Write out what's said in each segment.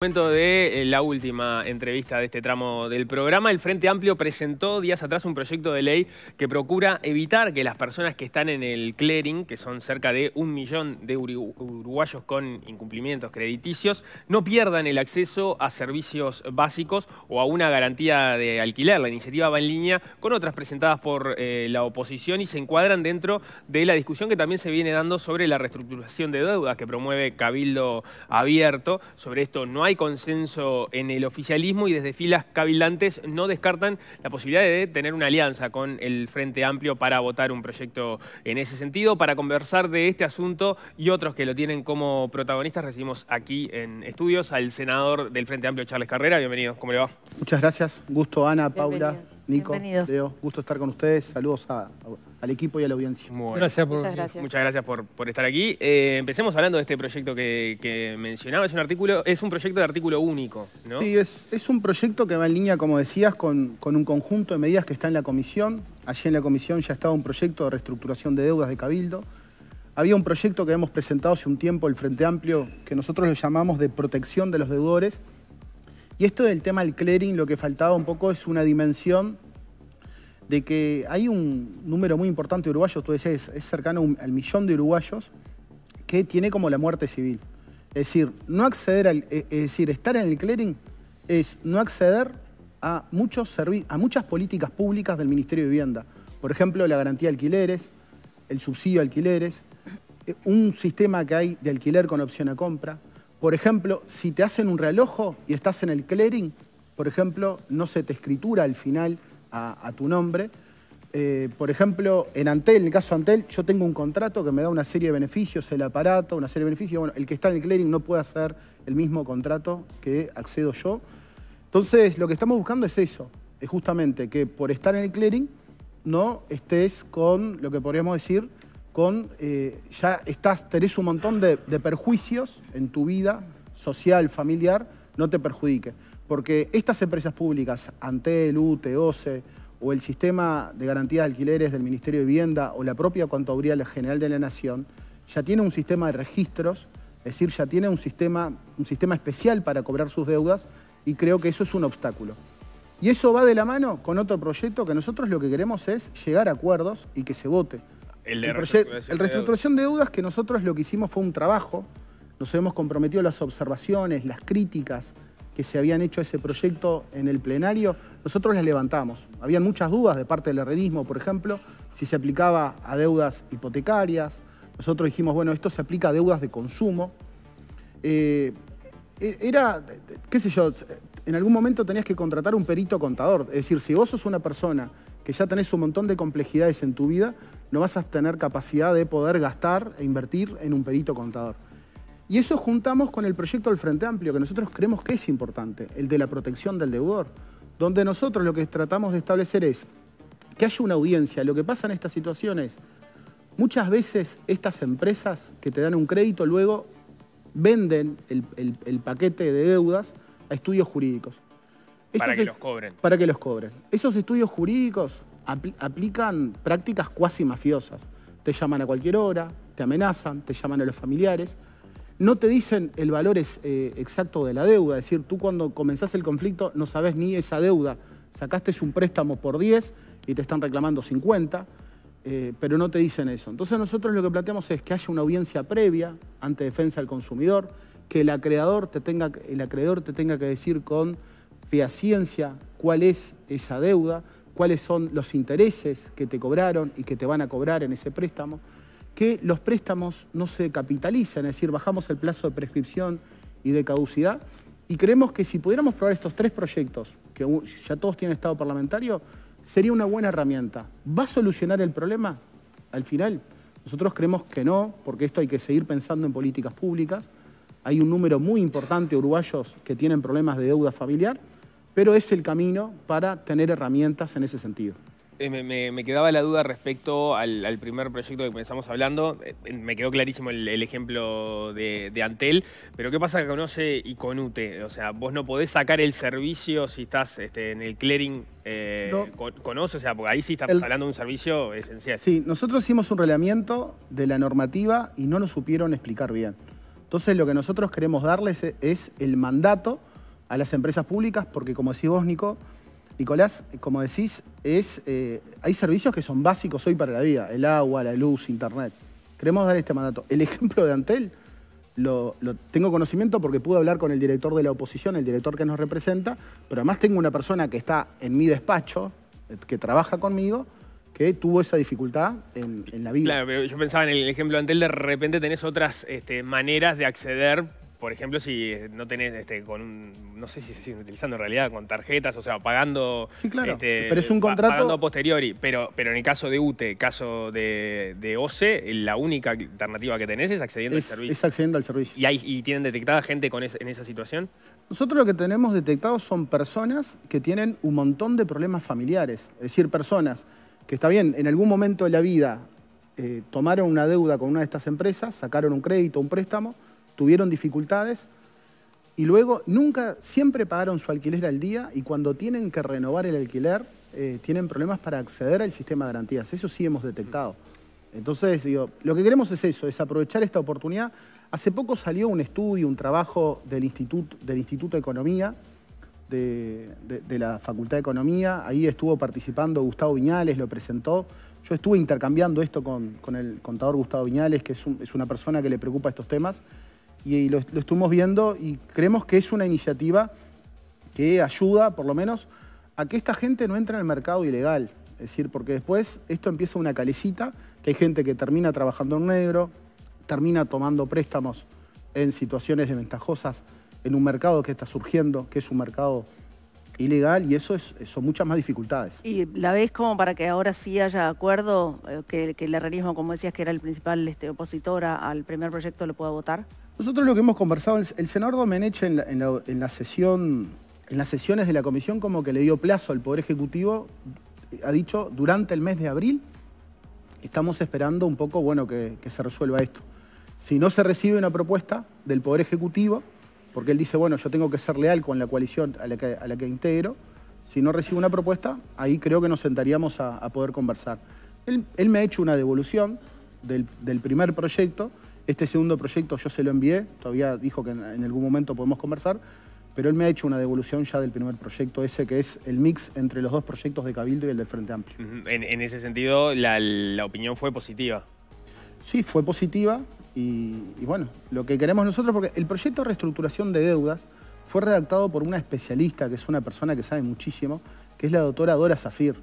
En el Momento de eh, la última entrevista de este tramo del programa, el Frente Amplio presentó días atrás un proyecto de ley que procura evitar que las personas que están en el clearing, que son cerca de un millón de uruguayos con incumplimientos crediticios, no pierdan el acceso a servicios básicos o a una garantía de alquiler. La iniciativa va en línea con otras presentadas por eh, la oposición y se encuadran dentro de la discusión que también se viene dando sobre la reestructuración de deudas que promueve Cabildo Abierto. Sobre esto no hay hay consenso en el oficialismo y desde filas cavilantes no descartan la posibilidad de tener una alianza con el Frente Amplio para votar un proyecto en ese sentido. Para conversar de este asunto y otros que lo tienen como protagonistas, recibimos aquí en estudios al senador del Frente Amplio, Charles Carrera. Bienvenido, ¿cómo le va? Muchas gracias. Gusto, Ana, Paula. Nico, Bienvenidos. Leo, gusto estar con ustedes. Saludos al equipo y a la audiencia. muchas gracias, por, estar aquí. Eh, empecemos hablando de este proyecto que, que, mencionaba. Es un, artículo, es un proyecto de artículo único, ¿no? Sí, es, un proyecto que va en línea, como decías, con, un conjunto de medidas que está en la comisión. Allí en la comisión ya estaba un proyecto de reestructuración de deudas de Cabildo. Había un proyecto que habíamos presentado hace un tiempo, el Frente Amplio, que nosotros lo llamamos de protección de los deudores y esto del tema del clearing, lo que faltaba un poco es una dimensión de que hay un número muy importante de uruguayos, tú decías, es cercano al millón de uruguayos, que tiene como la muerte civil. Es decir, no acceder al, e, es decir, estar en el clearing es no acceder a, muchos a muchas políticas públicas del Ministerio de Vivienda. Por ejemplo, la garantía de alquileres, el subsidio de alquileres, un sistema que hay de alquiler con opción a compra, por ejemplo, si te hacen un reloj y estás en el clearing, por ejemplo, no se te escritura al final a, tu nombre. Eh, por ejemplo, en Antel, en el caso de Antel, yo tengo un contrato que me da una serie de beneficios, el aparato, una serie de beneficios. Bueno, el que está en el clearing no puede hacer el mismo contrato que accedo yo. Entonces, lo que estamos buscando es eso, es justamente que por estar en el clearing no estés con lo que podríamos decir eh, ya estás, tenés un montón de, perjuicios en tu vida social, familiar, no te perjudique. Porque estas empresas públicas, Antel, UTE, OCE, o el sistema de garantía de alquileres del Ministerio de Vivienda, o la propia Contaduría General de la Nación, ya tiene un sistema de registros, es decir, ya tiene un sistema, un sistema especial para cobrar sus deudas, y creo que eso es un obstáculo. Y eso va de la mano con otro proyecto que nosotros lo que queremos es llegar a acuerdos y que se vote. El, reestructuración, de, deudas. que nosotros lo que hicimos fue un trabajo, nos hemos comprometido las observaciones, las críticas que se habían hecho a ese proyecto en el plenario, nosotros las levantamos. Habían muchas dudas de parte del herrerismo, por ejemplo, si se aplicaba a deudas hipotecarias. Nosotros dijimos, bueno, esto se aplica a deudas de consumo. Eh, e-, era, qué sé yo, en algún momento tenías que contratar un perito contador. Es decir, si vos sos una persona que ya tenés un montón de complejidades en tu vida, no vas a tener capacidad de poder gastar e invertir en un perito contador. Y eso juntamos con el proyecto del Frente Amplio, que nosotros creemos que es importante, el de la protección del deudor, donde nosotros lo que tratamos de establecer es que haya una audiencia. Lo que pasa en estas situaciones, muchas veces estas empresas que te dan un crédito luego venden el, paquete de deudas a estudios jurídicos. para que los cobren. Para que los cobren. Esos estudios jurídicos aplican prácticas cuasi mafiosas. Te llaman a cualquier hora, te amenazan, te llaman a los familiares. No te dicen el valor eh, exacto de la deuda, es decir, tú cuando comenzás el conflicto no sabes ni esa deuda. Sacaste un préstamo por 10 y te están reclamando 50, eh, pero no te dicen eso. Entonces nosotros lo que planteamos es que haya una audiencia previa ante defensa del consumidor, que el acreedor te tenga, el acreedor te tenga que decir con fehaciencia cuál es esa deuda, cuáles son los intereses que te cobraron y que te van a cobrar en ese préstamo, que los préstamos no se capitalizan, es decir, bajamos el plazo de prescripción y de caducidad, y creemos que si pudiéramos probar estos tres proyectos, que ya todos tienen estado parlamentario, sería una buena herramienta. ¿Va a solucionar el problema al final? Nosotros creemos que no, porque esto hay que seguir pensando en políticas públicas. Hay un número muy importante de uruguayos que tienen problemas de deuda familiar pero es el camino para tener herramientas en ese sentido. Eh, me, quedaba la duda respecto al, primer proyecto que comenzamos hablando. Eh, me quedó clarísimo el, ejemplo de, Antel, pero ¿qué pasa con OCE y con O sea, vos no podés sacar el servicio si estás este, en el clearing eh, con, OCE, o sea, porque ahí sí estamos hablando de un servicio esencial. Sí, nosotros hicimos un relamiento de la normativa y no nos supieron explicar bien. Entonces, lo que nosotros queremos darles es el mandato a las empresas públicas, porque como decís vos, Nico, Nicolás, como decís, es, eh, hay servicios que son básicos hoy para la vida, el agua, la luz, internet. Queremos dar este mandato. El ejemplo de Antel lo, tengo conocimiento porque pude hablar con el director de la oposición, el director que nos representa, pero además tengo una persona que está en mi despacho, que trabaja conmigo, que tuvo esa dificultad en, la vida. Claro, yo pensaba en el ejemplo de Antel, de repente tenés otras este, maneras de acceder por ejemplo, si no tenés, este, con no sé si se siguen utilizando en realidad, con tarjetas, o sea, pagando. Sí, claro. Este, pero es un contrato. Pagando a posteriori. Pero, pero en el caso de UTE, caso de, de OCE, la única alternativa que tenés es accediendo al servicio. Es accediendo al servicio. ¿Y, hay, y tienen detectada gente con en esa situación? Nosotros lo que tenemos detectado son personas que tienen un montón de problemas familiares. Es decir, personas que, está bien, en algún momento de la vida eh, tomaron una deuda con una de estas empresas, sacaron un crédito, un préstamo tuvieron dificultades y luego nunca, siempre pagaron su alquiler al día y cuando tienen que renovar el alquiler, eh, tienen problemas para acceder al sistema de garantías. Eso sí hemos detectado. Entonces, digo, lo que queremos es eso, es aprovechar esta oportunidad. Hace poco salió un estudio, un trabajo del Instituto, del Instituto de Economía, de, la Facultad de Economía. Ahí estuvo participando Gustavo Viñales, lo presentó. Yo estuve intercambiando esto con, el contador Gustavo Viñales, que es, es una persona que le preocupa estos temas y, lo, estuvimos viendo y creemos que es una iniciativa que ayuda, por lo menos, a que esta gente no entre el mercado ilegal. Es decir, porque después esto empieza una calecita, que hay gente que termina trabajando en negro, termina tomando préstamos en situaciones desventajosas en un mercado que está surgiendo, que es un mercado ilegal y eso son muchas más dificultades. ¿Y la ves como para que ahora sí haya acuerdo, eh, que, el realismo, como decías, que era el principal este, opositor al primer proyecto, lo pueda votar? Nosotros lo que hemos conversado, el, senador Domenech en la, sesión, en las sesiones de la comisión como que le dio plazo al Poder Ejecutivo, ha dicho durante el mes de abril, estamos esperando un poco, bueno, que se resuelva esto. Si no se recibe una propuesta del Poder Ejecutivo, porque él dice, bueno, yo tengo que ser leal con la coalición a la que, integro, si no recibo una propuesta, ahí creo que nos sentaríamos a, poder conversar. Él, él, me ha hecho una devolución del, primer proyecto, este segundo proyecto yo se lo envié, todavía dijo que en, algún momento podemos conversar, pero él me ha hecho una devolución ya del primer proyecto, ese que es el mix entre los dos proyectos de Cabildo y el del Frente Amplio. En, ese sentido, la, la, opinión fue positiva. Sí, fue positiva. Y, bueno, lo que queremos nosotros, porque el proyecto de reestructuración de deudas fue redactado por una especialista, que es una persona que sabe muchísimo, que es la doctora Dora Zafir.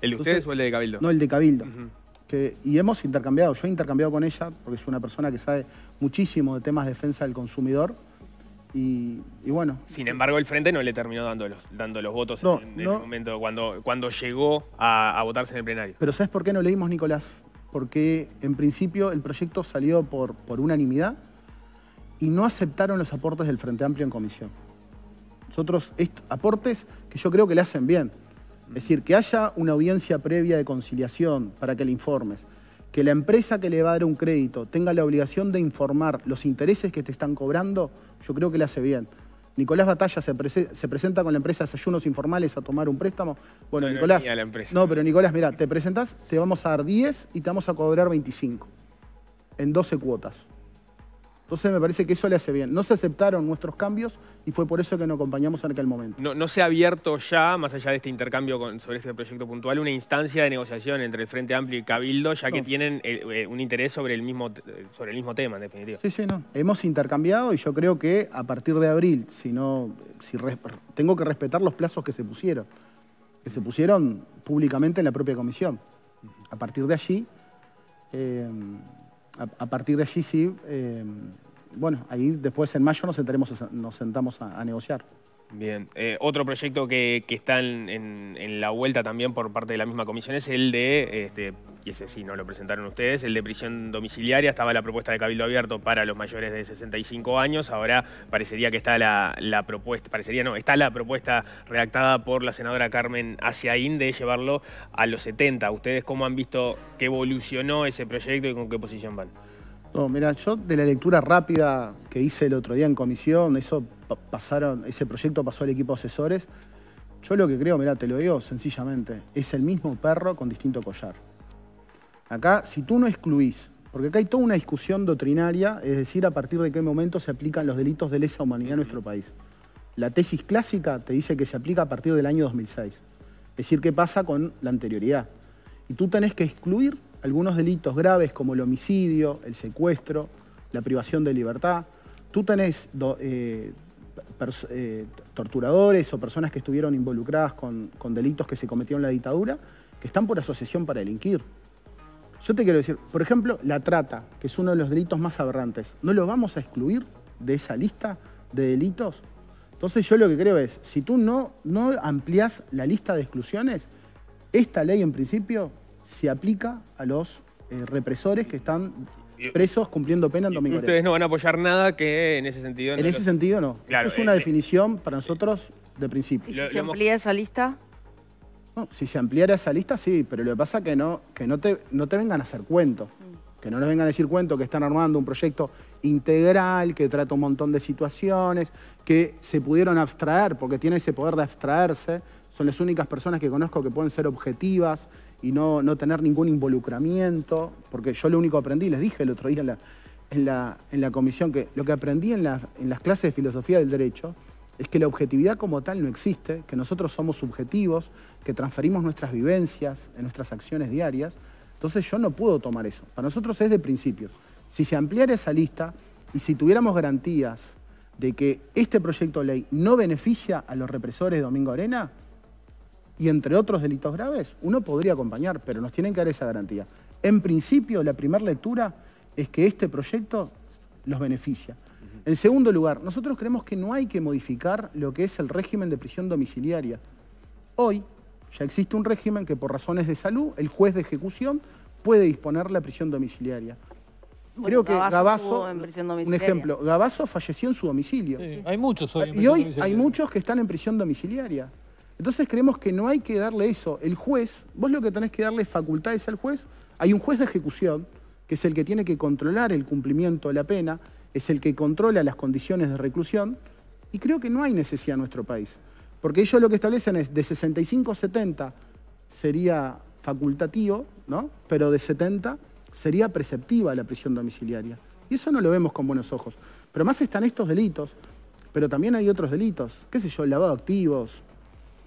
¿El de ustedes o el de Cabildo? No, el de Cabildo. y hemos intercambiado, yo he intercambiado con ella, porque es una persona que sabe muchísimo de temas de defensa del consumidor. Y, bueno. Sin este, embargo, el Frente no le terminó dando los, los votos en, el momento cuando, cuando llegó a, a votarse en el plenario. Pero ¿sabes por qué no leímos, Nicolás? porque en principio el proyecto salió por, unanimidad y no aceptaron los aportes del Frente Amplio en comisión. Nosotros, aportes que yo creo que le hacen bien. Es decir, que haya una audiencia previa de conciliación para que le informes, que la empresa que le va a dar un crédito tenga la obligación de informar los intereses que te están cobrando, yo creo que le hace bien. Nicolás Batalla se, presenta con la empresa Desayunos Informales a tomar un préstamo. Bueno, Nicolás. No, no, pero Nicolás, mira, te presentás, te vamos a dar 10 y te vamos a cobrar 25 en 12 cuotas. Entonces me parece que eso le hace bien. No se aceptaron nuestros cambios y fue por eso que nos acompañamos en aquel momento. No, se ha abierto ya, más allá de este intercambio sobre este proyecto puntual, una instancia de negociación entre el Frente Amplio y Cabildo, ya que tienen eh, eh, un interés sobre el, mismo, eh, sobre el mismo tema, en definitiva. Sí, sí, no. Hemos intercambiado y yo creo que a partir de abril, si no, si tengo que respetar los plazos que se pusieron, que se pusieron públicamente en la propia comisión. A partir de allí a, partir de allí sí, eh, bueno, ahí después en mayo nos, nos sentamos a negociar. Bien, eh, otro proyecto que, que está en, la vuelta también por parte de la misma comisión es el de, este, y ese sí no lo presentaron ustedes, el de prisión domiciliaria, estaba la propuesta de Cabildo Abierto para los mayores de 65 años, ahora parecería que está la, la propuesta, parecería no, está la propuesta redactada por la senadora Carmen Asiaín de llevarlo a los 70. ¿Ustedes cómo han visto que evolucionó ese proyecto y con qué posición van? No, mira, yo de la lectura rápida que hice el otro día en comisión, eso pasaron, ese proyecto pasó al equipo de asesores. Yo lo que creo, mira, te lo digo sencillamente, es el mismo perro con distinto collar. Acá, si tú no excluís, porque acá hay toda una discusión doctrinaria, es decir, a partir de qué momento se aplican los delitos de lesa humanidad en nuestro país. La tesis clásica te dice que se aplica a partir del año 2006. Es decir, qué pasa con la anterioridad. Y tú tenés que excluir algunos delitos graves como el homicidio, el secuestro, la privación de libertad. Tú tenés eh, eh, torturadores o personas que estuvieron involucradas con, delitos que se cometieron en la dictadura que están por asociación para delinquir. Yo te quiero decir, por ejemplo, la trata, que es uno de los delitos más aberrantes, ¿no lo vamos a excluir de esa lista de delitos? Entonces yo lo que creo es, si tú no, no amplías la lista de exclusiones, esta ley en principio se aplica a los eh, represores que están presos cumpliendo pena en domingo. Ustedes no van a apoyar nada que en ese sentido... No en ese sentido no. Claro, es una eh, eh. definición para nosotros de principio. si se amplía esa lista? si se ampliara esa lista, sí, pero lo que pasa es que no, que no, te, no te vengan a hacer cuentos. Mm. Que no nos vengan a decir cuento que están armando un proyecto integral, que trata un montón de situaciones, que se pudieron abstraer, porque tiene ese poder de abstraerse. Son las únicas personas que conozco que pueden ser objetivas y no, no tener ningún involucramiento, porque yo lo único que aprendí, les dije el otro día en la, en la, comisión, que lo que aprendí en, las clases de filosofía del derecho es que la objetividad como tal no existe, que nosotros somos subjetivos, que transferimos nuestras vivencias en nuestras acciones diarias. Entonces yo no puedo tomar eso. Para nosotros es de principio. Si se ampliara esa lista y si tuviéramos garantías de que este proyecto de ley no beneficia a los represores de Domingo Arena, y entre otros delitos graves, uno podría acompañar, pero nos tienen que dar esa garantía. En principio, la primera lectura es que este proyecto los beneficia. En segundo lugar, nosotros creemos que no hay que modificar lo que es el régimen de prisión domiciliaria. Hoy ya existe un régimen que por razones de salud, el juez de ejecución puede disponer la prisión domiciliaria. Creo que Gabazo, un ejemplo, Gabazo falleció en su domicilio. hay muchos hoy. y hoy hay muchos que están en prisión domiciliaria. Entonces creemos que no hay que darle eso. El juez, vos lo que tenés que darle facultades al juez, hay un juez de ejecución, que es el que tiene que controlar el cumplimiento de la pena, es el que controla las condiciones de reclusión, y creo que no hay necesidad en nuestro país. Porque ellos lo que establecen es de 65 a 70 sería facultativo, ¿no? pero de 70 sería preceptiva la prisión domiciliaria. Y eso no lo vemos con buenos ojos. Pero más están estos delitos, pero también hay otros delitos, qué sé yo, lavado de activos,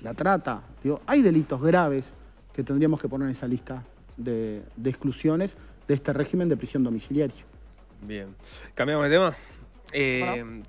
la trata. Digo, hay delitos graves que tendríamos que poner en esa lista de, exclusiones de este régimen de prisión domiciliaria. Bien. ¿Cambiamos de tema? Eh,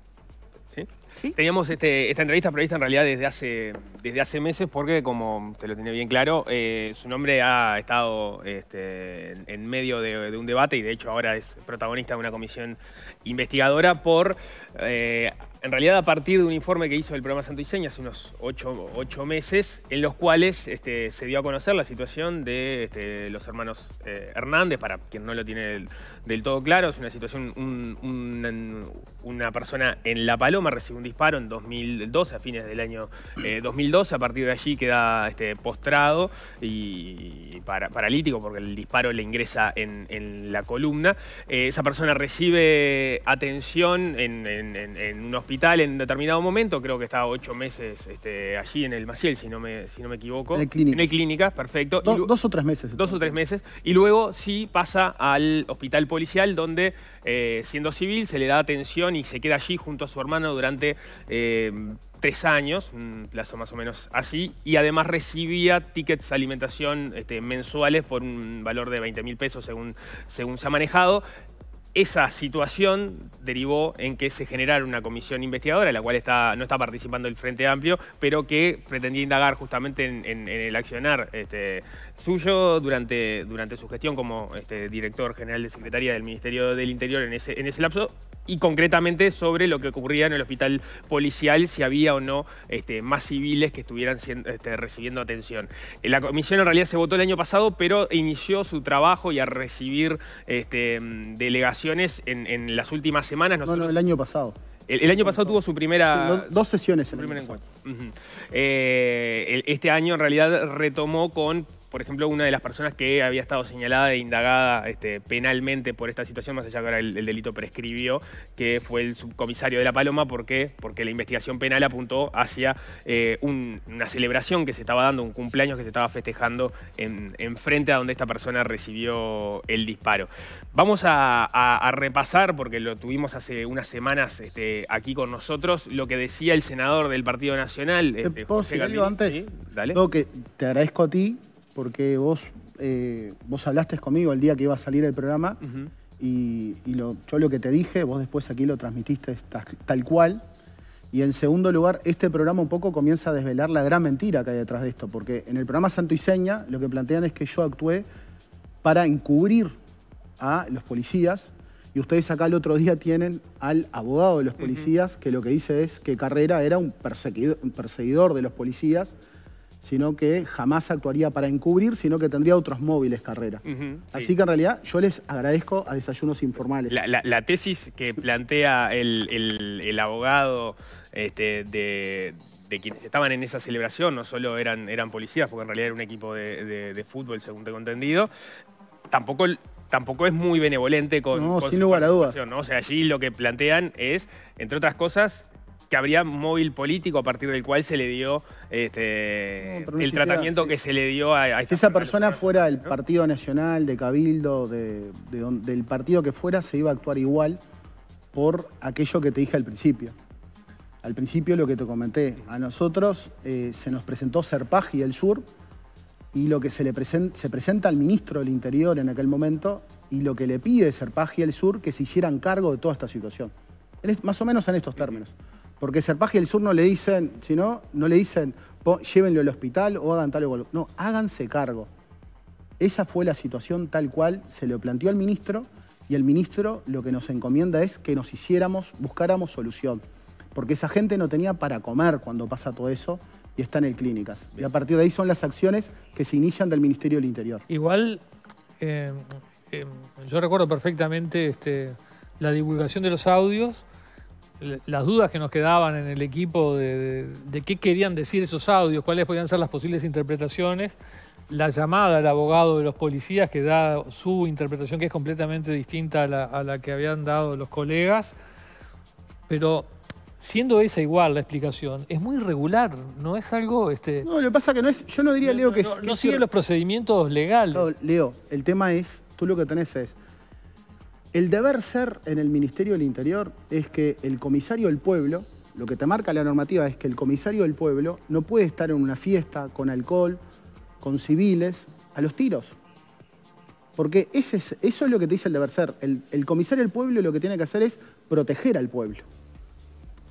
¿sí? Teníamos este, esta entrevista prevista en realidad desde hace, desde hace meses porque, como te lo tenía bien claro, eh, su nombre ha estado este, en medio de, un debate y de hecho ahora es protagonista de una comisión investigadora por... Eh, en realidad a partir de un informe que hizo el programa Santo Diseño hace unos ocho, meses, en los cuales este, se dio a conocer la situación de este, los hermanos eh, Hernández, para quien no lo tiene del, todo claro, es una situación, una persona en La Paloma recibe un disparo en 2012, a fines del año 2012, eh, a partir de allí queda este, postrado y, paralítico porque el disparo le ingresa en, la columna. Eh, esa persona recibe atención en un hospital en determinado momento, creo que estaba ocho meses este, allí en el Maciel, si no me, si no me equivoco. En clínica. perfecto. dos o tres meses. Dos o tres meses. Y luego sí pasa al hospital policial, donde eh, siendo civil se le da atención y se queda allí junto a su hermano durante eh, tres años, un plazo más o menos así, y además recibía tickets de alimentación este, mensuales por un valor de 20 mil pesos según, según se ha manejado esa situación derivó en que se generara una comisión investigadora, en la cual está, no está participando el Frente Amplio, pero que pretendía indagar justamente en, el accionar este, suyo durante, durante su gestión como este, director general de Secretaría del Ministerio del Interior en ese, en ese lapso y concretamente sobre lo que ocurría en el hospital policial, si había o no este, más civiles que estuvieran este, recibiendo atención. Eh, la comisión en realidad se votó el año pasado, pero inició su trabajo y a recibir este, delegaciones en, las últimas semanas. No, no, el año pasado. El, año pasado tuvo su primera... Dos sesiones. En primer eh, este año en realidad retomó con por ejemplo, una de las personas que había estado señalada e indagada este, penalmente por esta situación, más allá que ahora el, delito prescribió, que fue el subcomisario de La Paloma, ¿por Porque la investigación penal apuntó hacia eh, una celebración que se estaba dando, un cumpleaños que se estaba festejando en, frente a donde esta persona recibió el disparo. Vamos a, repasar, porque lo tuvimos hace unas semanas este, aquí con nosotros, lo que decía el senador del Partido Nacional. Eh, este, ¿Puedo antes? te agradezco a ti porque vos, eh, vos hablaste conmigo el día que iba a salir el programa y, yo lo que te dije, vos después aquí lo transmitiste tal, cual. Y en segundo lugar, este programa un poco comienza a desvelar la gran mentira que hay detrás de esto, porque en el programa Santo y Seña lo que plantean es que yo actué para encubrir a los policías y ustedes acá el otro día tienen al abogado de los policías que lo que dice es que Carrera era un perseguidor de los policías sino que jamás actuaría para encubrir, sino que tendría otros móviles carrera. Así que en realidad yo les agradezco a Desayunos Informales. La, tesis que plantea el, abogado este, de, quienes estaban en esa celebración, no solo eran, eran policías, porque en realidad era un equipo de, fútbol, según tengo entendido, tampoco tampoco es muy benevolente con, no, sin lugar a dudas. O sea, allí lo que plantean es, entre otras cosas, que habría móvil político a partir del cual se le dio este, el tratamiento que se le dio a, Si esa persona fuera del Partido Nacional, de Cabildo, del partido que fuera, se iba a actuar igual por aquello que te dije al principio. Al principio lo que te comenté, a nosotros eh, se nos presentó y del Sur y lo que se le presenta, se presenta al ministro del Interior en aquel momento y lo que le pide y el Sur que se hicieran cargo de toda esta situación. más o menos en estos términos. Porque Serpaje y el Sur no le dicen, si no, no le dicen, llévenlo al hospital o hagan tal o cual. No, háganse cargo. Esa fue la situación tal cual se lo planteó al ministro y el ministro lo que nos encomienda es que nos hiciéramos, buscáramos solución. Porque esa gente no tenía para comer cuando pasa todo eso y está en el clínicas. Y a partir de ahí son las acciones que se inician del Ministerio del Interior. Igual, eh, eh, yo recuerdo perfectamente este, la divulgación de los audios las dudas que nos quedaban en el equipo de, qué querían decir esos audios, cuáles podían ser las posibles interpretaciones, la llamada al abogado de los policías que da su interpretación que es completamente distinta a la, que habían dado los colegas, pero siendo esa igual la explicación, es muy irregular, no es algo... Este, no, lo que pasa que no es, yo no diría, Leo, que... No, siguen los procedimientos legales. No, Leo, el tema es, tú lo que tenés es el deber ser en el Ministerio del Interior es que el comisario del pueblo, lo que te marca la normativa es que el comisario del pueblo no puede estar en una fiesta con alcohol, con civiles, a los tiros. Porque ese es, eso es lo que te dice el deber ser. El, comisario del pueblo lo que tiene que hacer es proteger al pueblo.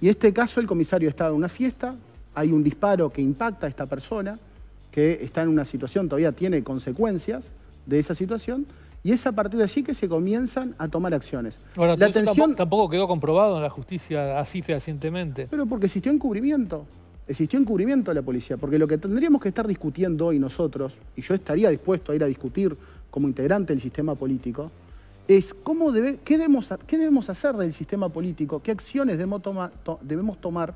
Y en este caso el comisario estaba en una fiesta, hay un disparo que impacta a esta persona, que está en una situación, todavía tiene consecuencias de esa situación, y es a partir de allí que se comienzan a tomar acciones. Bueno, la atención... Tampoco, quedó comprobado en la justicia así fehacientemente. Pero porque existió encubrimiento. Existió encubrimiento de la policía. Porque lo que tendríamos que estar discutiendo hoy nosotros, y yo estaría dispuesto a ir a discutir como integrante del sistema político, es cómo debe, qué, debemos, qué debemos hacer del sistema político, qué acciones debemos tomar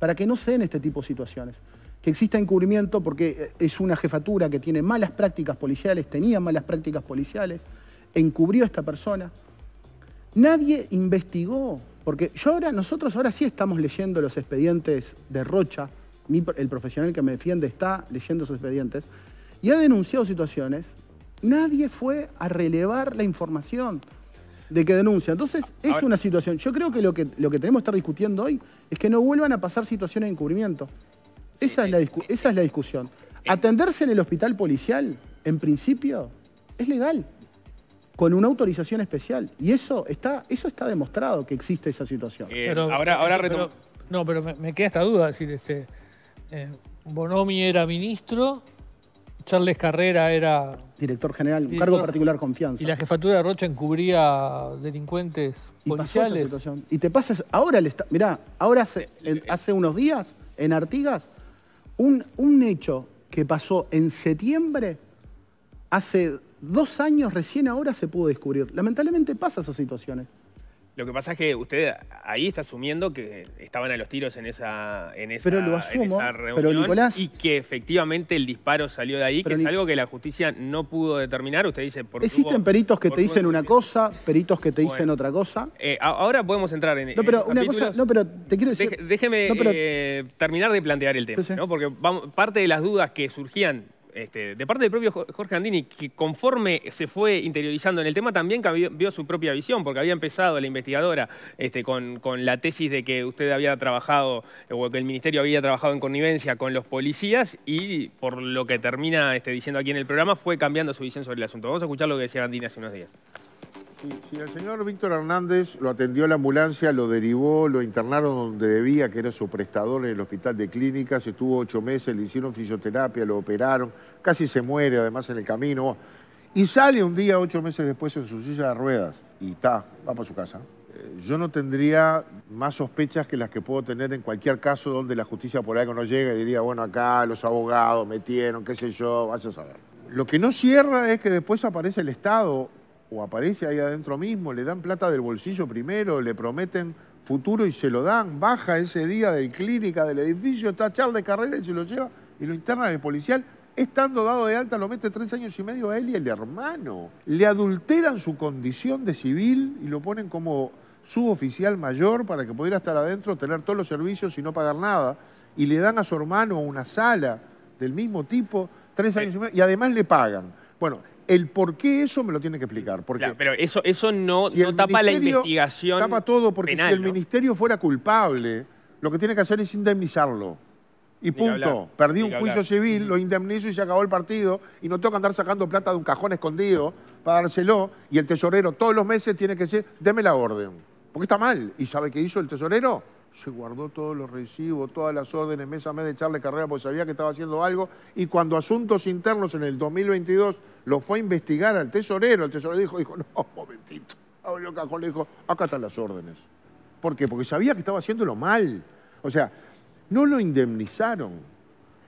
para que no se den este tipo de situaciones exista encubrimiento porque eh, es una jefatura que tiene malas prácticas policiales, tenía malas prácticas policiales, encubrió a esta persona. Nadie investigó, porque yo ahora, nosotros ahora sí estamos leyendo los expedientes de Rocha, el profesional que me defiende está leyendo esos expedientes, y ha denunciado situaciones, nadie fue a relevar la información de que denuncia. Entonces, es una situación. Yo creo que lo, que lo que tenemos que estar discutiendo hoy es que no vuelvan a pasar situaciones de encubrimiento. Esa, es la discusión. Atenderse en el hospital policial, en principio, es legal, con una autorización especial. Y eso está, eso está demostrado que existe esa situación. Eh, pero, ahora, ahora No, pero me, queda esta duda, decir, este, eh, Bonomi era ministro, Charles Carrera era... Director general, un cargo particular confianza. Y la jefatura de Rocha encubría delincuentes policiales. Y, te pasas, ahora, le está, mirá, ahora hace, hace unos días, en Artigas, un, hecho que pasó en septiembre, hace dos años recién ahora se pudo descubrir. Lamentablemente pasa esas situaciones. Lo que pasa es que usted ahí está asumiendo que estaban a los tiros en esa, en reunión y que efectivamente el disparo salió de ahí, que es algo que la justicia no pudo determinar. Usted dice, Existen peritos que te dicen una cosa, peritos que te dicen otra cosa. Eh, ahora podemos entrar en No, pero una cosa, no, pero te quiero decir... déjeme eh, terminar de plantear el tema, Porque parte de las dudas que surgían este, de parte del propio Jorge Andini, que conforme se fue interiorizando en el tema, también cambió, vio su propia visión, porque había empezado la investigadora este, con, la tesis de que usted había trabajado, o que el Ministerio había trabajado en connivencia con los policías, y por lo que termina este, diciendo aquí en el programa, fue cambiando su visión sobre el asunto. Vamos a escuchar lo que decía Andini hace unos días. Si, el señor Víctor Hernández lo atendió a la ambulancia, lo derivó, lo internaron donde debía, que era su prestador en el hospital de clínicas, estuvo ocho meses, le hicieron fisioterapia, lo operaron, casi se muere además en el camino. Y sale un día, ocho meses después, en su silla de ruedas y está, va para su casa. Eh, yo no tendría más sospechas que las que puedo tener en cualquier caso donde la justicia por algo no llegue y diría, bueno, acá los abogados metieron, qué sé yo, vaya a saber. Lo que no cierra es que después aparece el Estado o aparece ahí adentro mismo, le dan plata del bolsillo primero, le prometen futuro y se lo dan, baja ese día del clínica del edificio, está de Carrera y se lo lleva y lo interna el policial, estando dado de alta, lo mete tres años y medio a él y el hermano. Le adulteran su condición de civil y lo ponen como suboficial mayor para que pudiera estar adentro, tener todos los servicios y no pagar nada. Y le dan a su hermano una sala del mismo tipo, tres años y medio, y además le pagan. Bueno, el por qué eso me lo tiene que explicar. Porque pero eso, no, tapa la investigación. Tapa todo, porque si el ministerio fuera culpable, lo que tiene que hacer es indemnizarlo. Y punto. Perdí un juicio civil, lo indemnizo y se acabó el partido. Y no tengo que andar sacando plata de un cajón escondido para dárselo. Y el tesorero todos los meses tiene que decir, deme la orden. Porque está mal. ¿Y sabe qué hizo el tesorero? Se guardó todos los recibos, todas las órdenes mes a mes de echarle carrera porque sabía que estaba haciendo algo. Y cuando Asuntos Internos en el 2022 lo fue a investigar al tesorero. El tesorero dijo, dijo, no, momentito. Abrió el cajón, le dijo, acá están las órdenes. ¿Por qué? Porque sabía que estaba haciéndolo mal. O sea, no lo indemnizaron.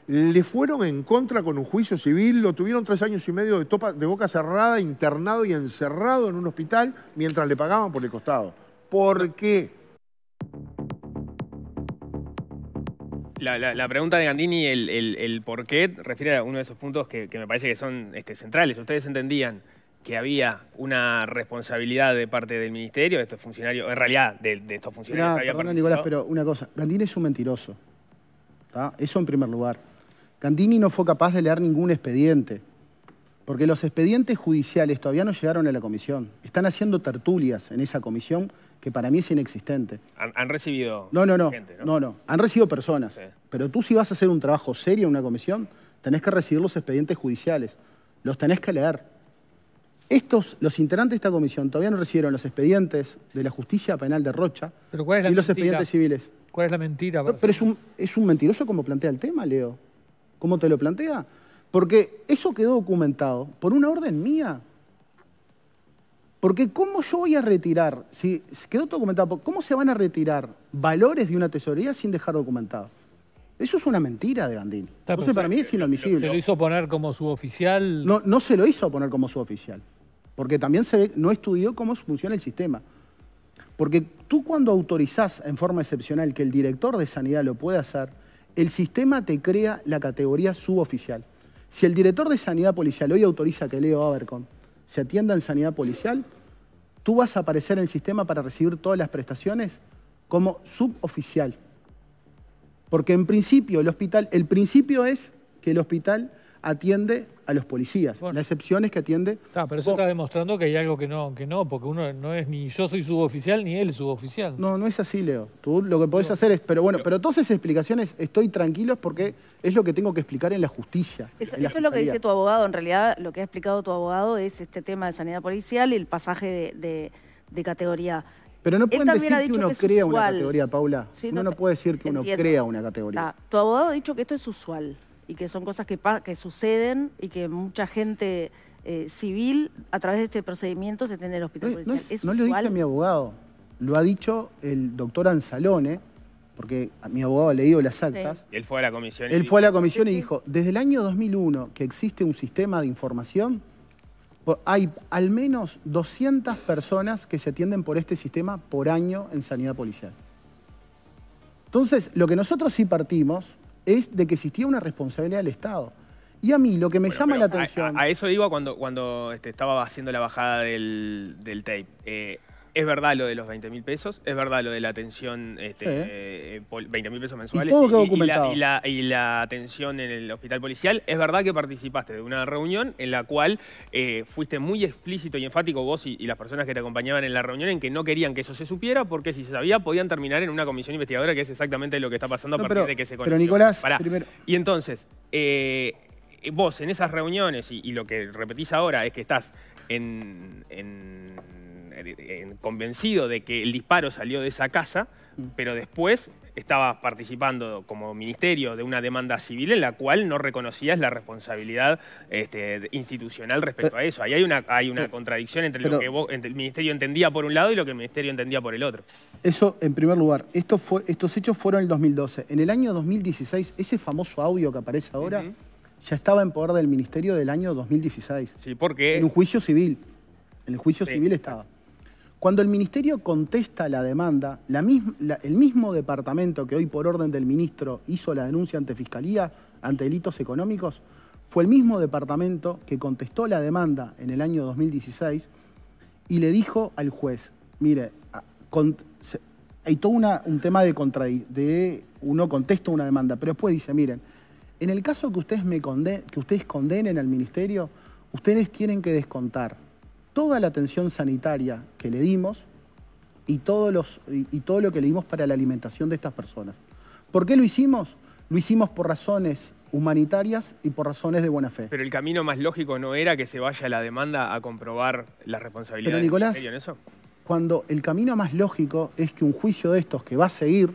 Le fueron en contra con un juicio civil, lo tuvieron tres años y medio de, de boca cerrada, internado y encerrado en un hospital mientras le pagaban por el costado. ¿Por qué? La, pregunta de Gandini, el, por qué, refiere a uno de esos puntos que, me parece que son este, centrales. Ustedes entendían que había una responsabilidad de parte del ministerio, de estos funcionarios, en realidad de, estos funcionarios. Mirá, perdón, Nicolás, pero una cosa, Gandini es un mentiroso. Eso en primer lugar. Gandini no fue capaz de leer ningún expediente, porque los expedientes judiciales todavía no llegaron a la comisión. Están haciendo tertulias en esa comisión que para mí es inexistente. Han, recibido no, no, no, ¿no? No, no. Han recibido personas. Pero tú si vas a hacer un trabajo serio en una comisión, tenés que recibir los expedientes judiciales. Los tenés que leer. Estos, los integrantes de esta comisión todavía no recibieron los expedientes de la justicia penal de Rocha ¿Pero y los expedientes civiles. ¿Cuál es la mentira? pero es un, es un mentiroso como plantea el tema, Leo. ¿Cómo te lo plantea? Porque eso quedó documentado por una orden mía porque ¿cómo yo voy a retirar, si quedó documentado, cómo se van a retirar valores de una tesorería sin dejar documentado? Eso es una mentira de Gandini. Entonces para mí es inadmisible. ¿Se lo hizo poner como suboficial? No, no se lo hizo poner como suboficial. Porque también se no estudió cómo funciona el sistema. Porque tú cuando autorizás en forma excepcional que el director de sanidad lo pueda hacer, el sistema te crea la categoría suboficial. Si el director de sanidad policial hoy autoriza que Leo con se atienda en sanidad policial, tú vas a aparecer en el sistema para recibir todas las prestaciones como suboficial. Porque en principio el hospital, el principio es que el hospital atiende a los policías. Bueno. La excepción es que atiende... pero eso está demostrando que hay algo que no, que no, porque uno no es ni yo soy suboficial ni él es suboficial. No, no es así, Leo. Tú lo que podés hacer es... Pero bueno, pero, todas esas explicaciones estoy tranquilo porque es lo que tengo que explicar en la justicia. eso es lo que dice tu abogado. En realidad, lo que ha explicado tu abogado es este tema de sanidad policial y el pasaje de, categoría. Pero no pueden decir que uno crea una categoría, Paula. no, no, puede decir que uno crea una categoría. tu abogado ha dicho que esto es usual y que son cosas que, que suceden y que mucha gente eh, civil a través de este procedimiento se tiene el hospital. No, no, dice mi abogado, lo ha dicho el doctor Anzalone, porque mi abogado ha leído las actas. Él fue a la comisión. Él fue a la comisión y dijo, desde el año 2001 que existe un sistema de información, hay al menos 200 personas que se atienden por este sistema por año en sanidad policial. Entonces, lo que nosotros sí partimos es de que existía una responsabilidad del Estado. Y a mí lo que me llama la atención... A, eso iba cuando, cuando este, estaba haciendo la bajada del, del tape. Eh, es verdad lo de los 20 mil pesos, es verdad lo de la atención, este, eh, mil pesos mensuales. Y, la, atención en el hospital policial. Es verdad que participaste de una reunión en la cual eh, fuiste muy explícito y enfático vos y, las personas que te acompañaban en la reunión en que no querían que eso se supiera porque si se sabía podían terminar en una comisión investigadora que es exactamente lo que está pasando a partir de que se conoció. Pero Nicolás, Y entonces, eh, vos en esas reuniones y, lo que repetís ahora es que estás en convencido de que el disparo salió de esa casa, mm. pero después estaba participando como ministerio de una demanda civil en la cual no reconocías la responsabilidad este, institucional respecto a eso. Ahí hay una, hay una contradicción entre lo que el ministerio entendía por un lado y lo que el ministerio entendía por el otro. Eso, en primer lugar, fue, estos hechos fueron en el 2012. En el año 2016, ese famoso audio que aparece ahora... Ya estaba en poder del Ministerio del año 2016. Sí, porque... En un juicio civil. En el juicio civil estaba. Cuando el Ministerio contesta la demanda, el mismo departamento que hoy por orden del ministro hizo la denuncia ante Fiscalía, ante delitos económicos, fue el mismo departamento que contestó la demanda en el año 2016 y le dijo al juez, mire, hay todo un tema de, contra, de uno contesta una demanda, pero después dice, miren, en el caso que ustedes, me que ustedes condenen al ministerio, ustedes tienen que descontar toda la atención sanitaria que le dimos y, todo lo que le dimos para la alimentación de estas personas. ¿Por qué lo hicimos? Lo hicimos por razones humanitarias y por razones de buena fe. Pero el camino más lógico no era que se vaya la demanda a comprobar la responsabilidad Pero, Nicolás, Cuando el camino más lógico es que un juicio de estos que va a seguir,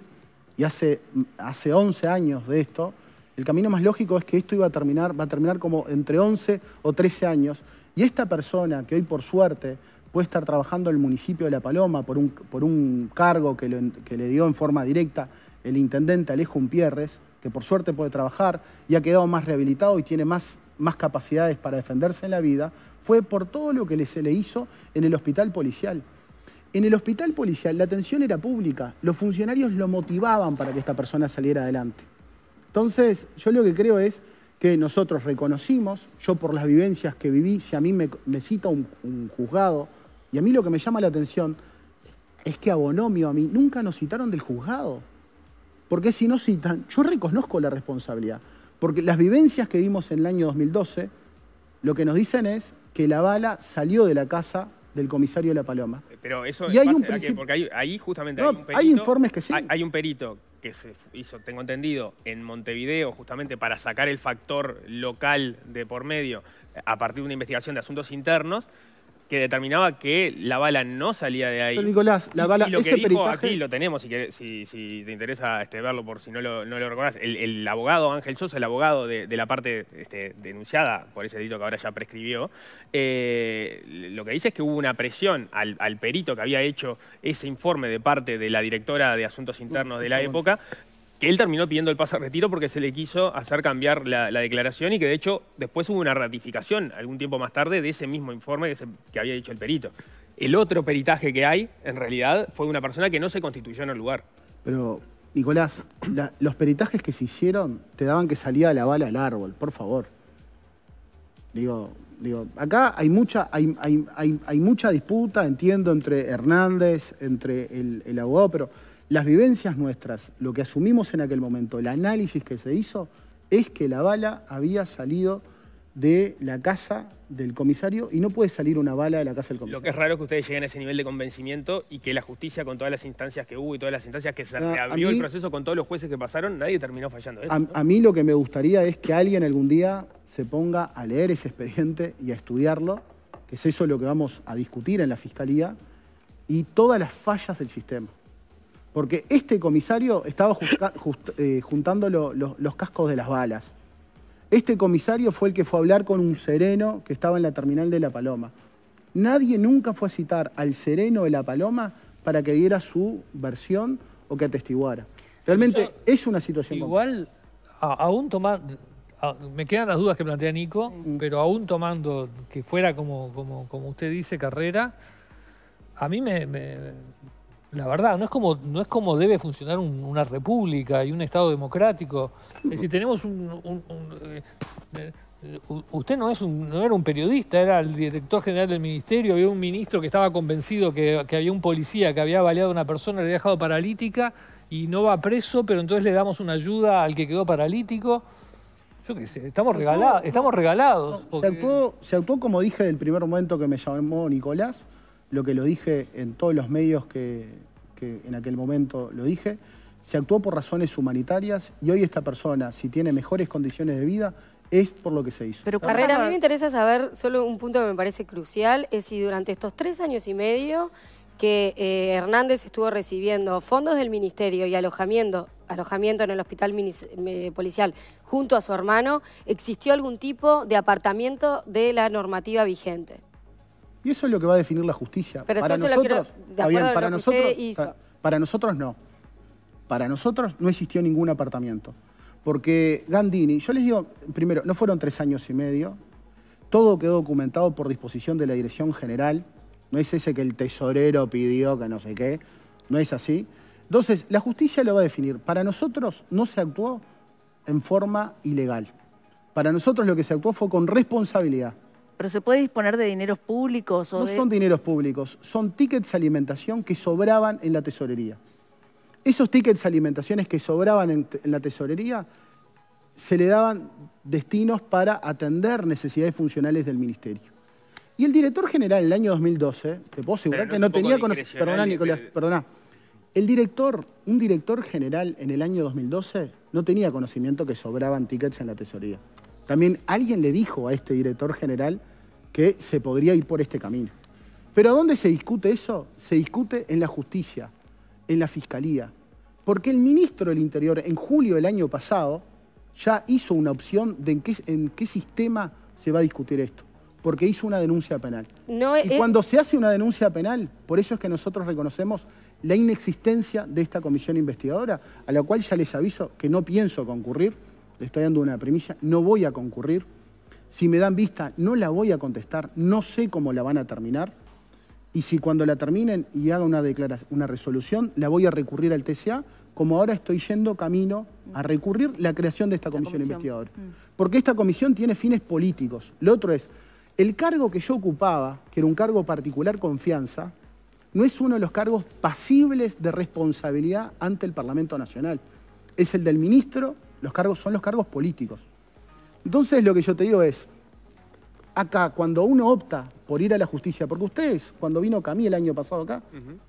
y hace, hace 11 años de esto, el camino más lógico es que esto iba a terminar, va a terminar como entre 11 o 13 años, y esta persona que hoy por suerte puede estar trabajando en el municipio de La Paloma por un, por un cargo que, le dio en forma directa el intendente Alejo Umpierres, que por suerte puede trabajar y ha quedado más rehabilitado y tiene más, más capacidades para defenderse en la vida, fue por todo lo que se le hizo en el hospital policial. En el hospital policial la atención era pública, los funcionarios lo motivaban para que esta persona saliera adelante. Entonces, yo lo que creo es que nosotros reconocimos, yo por las vivencias que viví, si a mí me, cita un, juzgado, y a mí lo que me llama la atención es que a Bonomio, a mí, nunca nos citaron del juzgado. Porque si no citan, yo reconozco la responsabilidad. Porque las vivencias que vimos en el año 2012, lo que nos dicen es que la bala salió de la casa del comisario de la Paloma. Pero eso y hay un porque ahí, justamente hay informes que sí. hay un perito que se hizo, tengo entendido, en Montevideo, justamente para sacar el factor local de por medio eh, a partir de una investigación de asuntos internos, que determinaba que la bala no salía de ahí. Pero Nicolás, la bala, y, ese que Aquí lo tenemos, si, te interesa este, verlo por si no lo, recordás. El, abogado Ángel Sosa, el abogado de, la parte este, denunciada por ese delito que ahora ya prescribió, eh, lo que dice es que hubo una presión al, al perito que había hecho ese informe de parte de la directora de Asuntos Internos de la época que él terminó pidiendo el pase a retiro porque se le quiso hacer cambiar la, declaración y que de hecho después hubo una ratificación algún tiempo más tarde de ese mismo informe que, había dicho el perito. El otro peritaje que hay, en realidad, fue una persona que no se constituyó en el lugar. Pero, Nicolás, los peritajes que se hicieron te daban que salía la bala al árbol, por favor. Digo, digo acá hay mucha, mucha disputa, entiendo, entre Hernández, entre el, el abogado, pero las vivencias nuestras, lo que asumimos en aquel momento, el análisis que se hizo, es que la bala había salido de la casa del comisario y no puede salir una bala de la casa del comisario. Lo que es raro es que ustedes lleguen a ese nivel de convencimiento y que la justicia con todas las instancias que hubo y todas las instancias que se ah, abrió el proceso con todos los jueces que pasaron, nadie terminó fallando. ¿eh? a mí lo que me gustaría es que alguien algún día se ponga a leer ese expediente y a estudiarlo, que es eso lo que vamos a discutir en la Fiscalía, y todas las fallas del sistema porque este comisario estaba eh, juntando los cascos de las balas. Este comisario fue el que fue a hablar con un sereno que estaba en la terminal de La Paloma. Nadie nunca fue a citar al sereno de La Paloma para que diera su versión o que atestiguara. Realmente es una situación... Igual, aún tomando... me quedan las dudas que plantea Nico, mm. pero aún tomando que fuera como, como, como usted dice, carrera, a mí me la verdad, no es como, no es como debe funcionar una república y un Estado democrático. Si tenemos un... Eh, eh, usted no, es no era un periodista, era el director general del ministerio, había un ministro que estaba convencido que, había un policía que había baleado a una persona, le había dejado paralítica y no va preso, pero entonces le damos una ayuda al que quedó paralítico. Yo qué sé, estamos, regalados, estamos regalados. Se, actuó, como dije el primer momento que me llamó Nicolás, lo que lo dije en todos los medios que, en aquel momento lo dije, se actuó por razones humanitarias y hoy esta persona, si tiene mejores condiciones de vida, es por lo que se hizo. Pero Carrera, a mí me interesa saber solo un punto que me parece crucial, es si durante estos tres años y medio que eh, Hernández estuvo recibiendo fondos del ministerio y alojamiento, alojamiento en el hospital policial junto a su hermano, ¿existió algún tipo de apartamiento de la normativa vigente? Y eso es lo que va a definir la justicia. Pero para nosotros, para, nosotros para nosotros no. Para nosotros no existió ningún apartamiento. Porque Gandini, yo les digo, primero, no fueron tres años y medio, todo quedó documentado por disposición de la Dirección General, no es ese que el tesorero pidió, que no sé qué, no es así. Entonces, la justicia lo va a definir. Para nosotros no se actuó en forma ilegal. Para nosotros lo que se actuó fue con responsabilidad. Pero se puede disponer de dineros públicos No son dineros públicos, son tickets de alimentación que sobraban en la tesorería. Esos tickets de alimentaciones que sobraban en, la tesorería se le daban destinos para atender necesidades funcionales del ministerio. Y el director general en el año 2012, te puedo asegurar que no tenía conocimiento. Perdona, Nicolás, perdona. El director, un director general en el año 2012, no tenía conocimiento que sobraban tickets en la tesorería. También alguien le dijo a este director general que se podría ir por este camino. Pero ¿a dónde se discute eso? Se discute en la justicia, en la fiscalía. Porque el ministro del Interior, en julio del año pasado, ya hizo una opción de en qué, sistema se va a discutir esto. Porque hizo una denuncia penal. y eh, cuando se hace una denuncia penal, por eso es que nosotros reconocemos la inexistencia de esta comisión investigadora, a la cual ya les aviso que no pienso concurrir le estoy dando una premisa, no voy a concurrir. Si me dan vista, no la voy a contestar, no sé cómo la van a terminar. Y si cuando la terminen y haga una, declaración, una resolución, la voy a recurrir al TCA, como ahora estoy yendo camino a recurrir la creación de esta comisión, de investigadora. Mm. Porque esta comisión tiene fines políticos. Lo otro es, el cargo que yo ocupaba, que era un cargo particular confianza, no es uno de los cargos pasibles de responsabilidad ante el Parlamento Nacional. Es el del ministro los cargos son los cargos políticos. Entonces lo que yo te digo es, acá cuando uno opta por ir a la justicia, porque ustedes, cuando vino Camille el año pasado acá,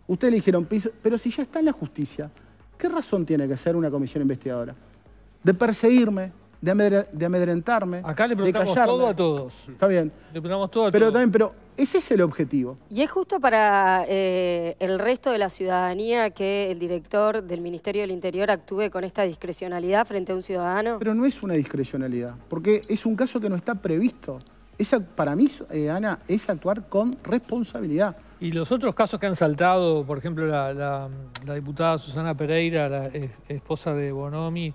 ustedes le dijeron, pero si ya está en la justicia, ¿qué razón tiene que hacer una comisión investigadora? De perseguirme, de, amedrentarme, de amedrentarme. Acá le preguntamos todo a todos. Está bien. Le preguntamos todo a pero También, pero ese es el objetivo. Y es justo para eh, el resto de la ciudadanía que el director del Ministerio del Interior actúe con esta discrecionalidad frente a un ciudadano. Pero no es una discrecionalidad, porque es un caso que no está previsto. Esa, para mí, eh, Ana, es actuar con responsabilidad. Y los otros casos que han saltado, por ejemplo, la, la diputada Susana Pereira, la esposa de Bonomi,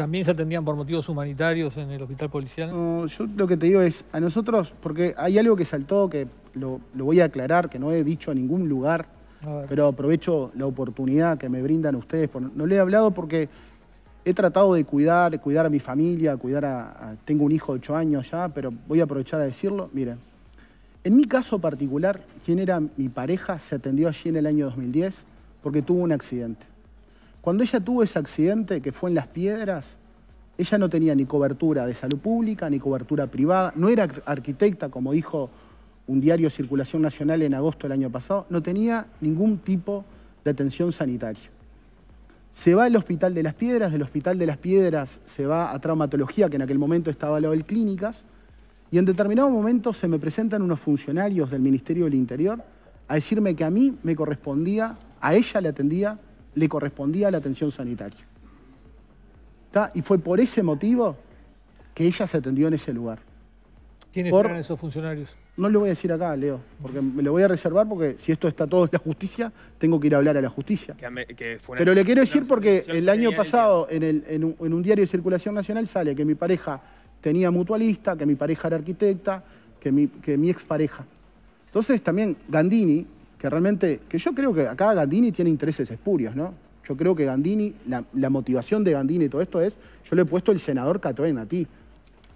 ¿También se atendían por motivos humanitarios en el hospital policial? yo lo que te digo es, a nosotros, porque hay algo que saltó, que lo, voy a aclarar, que no he dicho a ningún lugar, pero aprovecho la oportunidad que me brindan ustedes. no le he hablado porque he tratado de cuidar, cuidar a mi familia, cuidar a, Tengo un hijo de 8 años ya, pero voy a aprovechar a decirlo. Miren, en mi caso particular, quien era mi pareja se atendió allí en el año 2010 porque tuvo un accidente. Cuando ella tuvo ese accidente que fue en Las Piedras, ella no tenía ni cobertura de salud pública, ni cobertura privada, no era arquitecta, como dijo un diario Circulación Nacional en agosto del año pasado, no tenía ningún tipo de atención sanitaria. Se va al Hospital de las Piedras, del Hospital de las Piedras se va a Traumatología, que en aquel momento estaba a lado del Clínicas, y en determinado momento se me presentan unos funcionarios del Ministerio del Interior a decirme que a mí me correspondía, a ella le atendía le correspondía la atención sanitaria. Y fue por ese motivo que ella se atendió en ese lugar. ¿Quiénes eran esos funcionarios? No lo voy a decir acá, Leo, porque me lo voy a reservar porque si esto está todo en la justicia, tengo que ir a hablar a la justicia. Pero le quiero decir porque el año pasado en, un, diario de circulación nacional sale que mi pareja tenía mutualista, que mi pareja era arquitecta, que que mi expareja. Entonces también Gandini, que realmente, que yo creo que acá Gandini tiene intereses espurios, ¿no? Yo creo que Gandini, la, motivación de Gandini y todo esto es, yo le he puesto el senador Catoen a ti,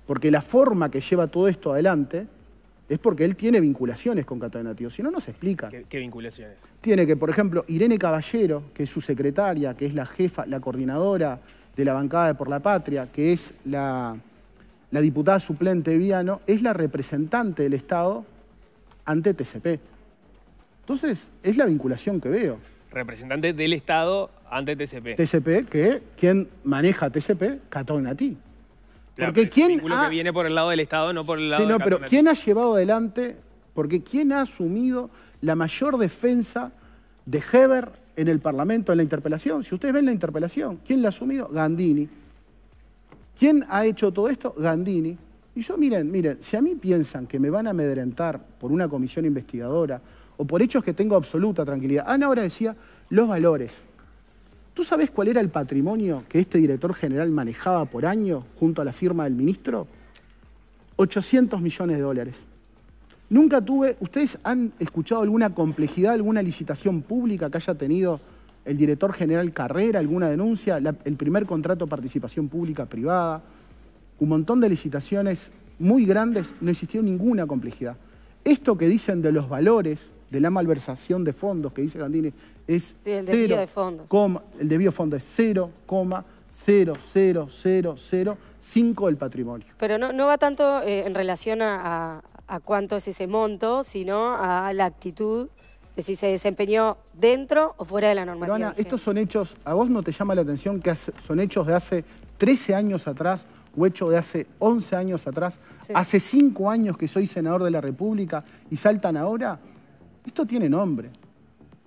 porque la forma que lleva todo esto adelante es porque él tiene vinculaciones con Catoen si no, no se explica. ¿Qué, vinculaciones? Tiene que, por ejemplo, Irene Caballero, que es su secretaria, que es la jefa, la coordinadora de la bancada de Por la Patria, que es la, la diputada suplente Viano, es la representante del Estado ante TCP. Entonces, es la vinculación que veo. Representante del Estado ante TCP. TCP, que quien maneja TCP, Catón a ti. porque quién ha... que viene por el lado del Estado, no por el lado no, pero quién ha llevado adelante, porque quién ha asumido la mayor defensa de Heber en el Parlamento, en la interpelación. Si ustedes ven la interpelación, ¿quién la ha asumido? Gandini. ¿Quién ha hecho todo esto? Gandini. Y yo, miren, miren, si a mí piensan que me van a amedrentar por una comisión investigadora o por hechos que tengo absoluta tranquilidad. Ana ahora decía los valores. ¿Tú sabes cuál era el patrimonio que este director general manejaba por año junto a la firma del ministro? 800 millones de dólares. Nunca tuve, ¿ustedes han escuchado alguna complejidad, alguna licitación pública que haya tenido el director general Carrera, alguna denuncia, el primer contrato de participación pública privada? Un montón de licitaciones muy grandes, no existió ninguna complejidad. Esto que dicen de los valores, de la malversación de fondos que dice Gandini es el debido de fondos. el debido fondo es 0,00005 del patrimonio. Pero no, no va tanto eh, en relación a, cuánto es ese monto, sino a la actitud de si se desempeñó dentro o fuera de la normativa. Pero Ana, estos son hechos, ¿a vos no te llama la atención que son hechos de hace 13 años atrás o hecho de hace 11 años atrás? Hace 5 años que soy senador de la República y saltan ahora. Esto tiene nombre.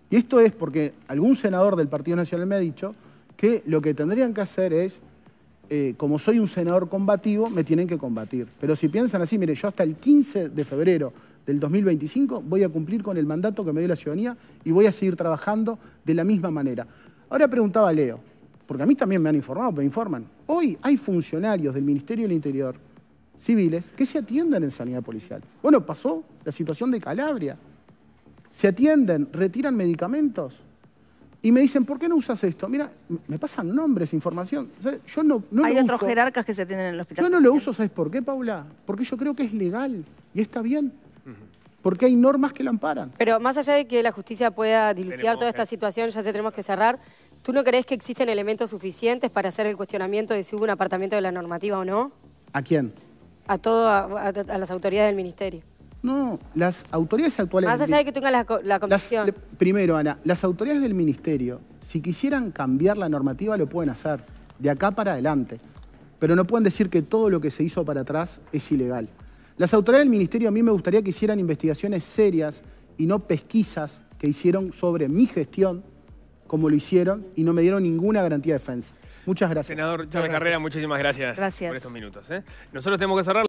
Y esto es porque algún senador del Partido Nacional me ha dicho que lo que tendrían que hacer es, eh, como soy un senador combativo, me tienen que combatir. Pero si piensan así, mire, yo hasta el 15 de febrero del 2025 voy a cumplir con el mandato que me dio la ciudadanía y voy a seguir trabajando de la misma manera. Ahora preguntaba Leo, porque a mí también me han informado, me informan. Hoy hay funcionarios del Ministerio del Interior civiles que se atienden en sanidad policial. Bueno, pasó la situación de Calabria se atienden, retiran medicamentos y me dicen, ¿por qué no usas esto? Mira, me pasan nombres, información. yo no, Hay otros jerarcas que se atienden en el hospital. Yo no lo uso, ¿sabes por qué, Paula? Porque yo creo que es legal y está bien. porque hay normas que la amparan. Pero más allá de que la justicia pueda dilucidar toda esta situación, ya se tenemos que cerrar, ¿tú no crees que existen elementos suficientes para hacer el cuestionamiento de si hubo un apartamiento de la normativa o no? ¿A quién? A, todo, a las autoridades del ministerio. No, las autoridades actuales... Más allá de que tenga la, la comisión. primero, Ana, las autoridades del ministerio, si quisieran cambiar la normativa, lo pueden hacer, de acá para adelante. Pero no pueden decir que todo lo que se hizo para atrás es ilegal. Las autoridades del ministerio a mí me gustaría que hicieran investigaciones serias y no pesquisas que hicieron sobre mi gestión, como lo hicieron, y no me dieron ninguna garantía de defensa. Muchas gracias. Senador Chávez Carrera, muchísimas gracias, gracias, por estos minutos. ¿eh? Nosotros tenemos que cerrar.